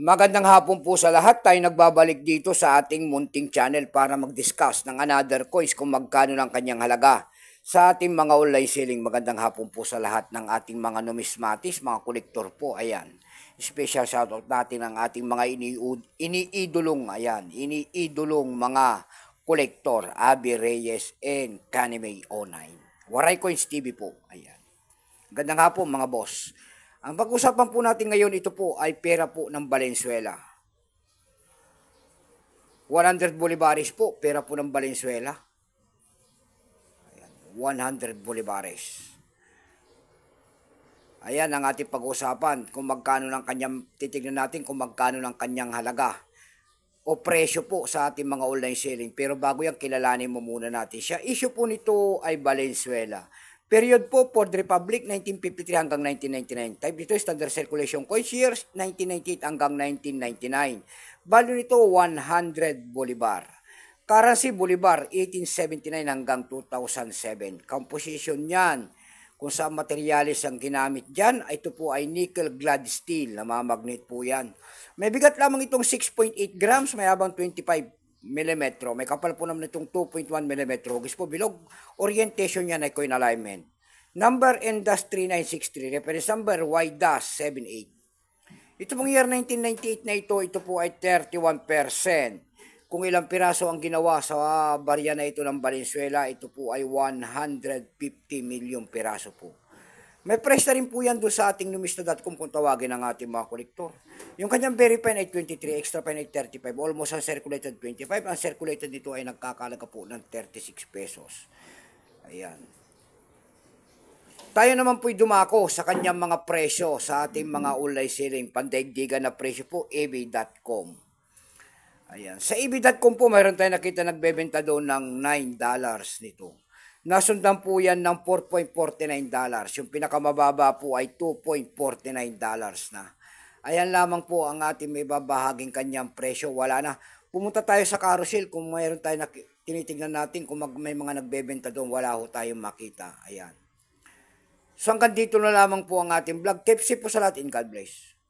Magandang hapon po sa lahat. Tayo nagbabalik dito sa ating munting channel para mag-discuss ng another coins kung magkano ng kanyang halaga. Sa ating mga online selling, magandang hapon po sa lahat ng ating mga numismatis, mga kolektor po. Ayan. Special shoutout natin ang ating mga iniidolong, ayan, iniidolong mga kolektor, Abby Reyes and Kaneme Online. Waray Coins TV po. Ayan. Magandang hapon mga boss. Ang pag-usapan po natin ngayon, ito po ay pera po ng Valenzuela. 100 bolivares po, pera po ng Valenzuela. Ayan, 100 bolivares. Ayan ang ating pag-usapan kung magkano ng kanyang, titignan natin kung magkano ng kanyang halaga o presyo po sa ating mga online selling. Pero bago yan, kilalanin mo muna natin siya. Issue po nito ay Valenzuela. Period po, Fourth Republic, 1953 hanggang 1999. Type nito, standard circulation coins, years 1998 hanggang 1999. Value nito, 100 Bolivar. Currency Bolivar, 1879 hanggang 2007. Composition niyan, kung saan materialis ang ginamit dyan, ito po ay nickel glad steel, namamagnet po yan. May bigat lamang itong 6.8 grams, may habang 25 mm, may kapal po naman itong 2.1 mm hugis po bilog. Orientation niya na ito in alignment. Number industry 963, reference number Y 78. Ito pong year 1998 na ito, ito po ay 31%. Kung ilang piraso ang ginawa sa barya na ito ng Valenzuela, ito po ay 150 million piraso po. May price na rin po yan doon sa ating numista.com kung tawagin ang ating mga kolektor. Yung kanyang very fine 823, extra fine 835, almost ang circulated 25. Ang circulated nito ay nagkakalaga po ng 36 pesos. Ayan. Tayo naman po'y dumako sa kanyang mga presyo sa ating mga online selling. Pandaigdigan na presyo po, ebay.com. Ayan. Sa ebay.com po, mayroon tayo nakita nagbebenta doon ng $9 nito. Nasundan po yan ng 4.49 dollars. Yung pinakamababa po ay 2.49 dollars na. Ayan lamang po ang ating may babahaging kanyang presyo. Wala na. Pumunta tayo sa carousel kung mayroon tayo na tinitingnan natin kung mag, may mga nagbebenta doon. Wala ho tayong makita. Ayan. So hanggang dito na lamang po ang ating vlog. Keep safe po sa lahat and God bless.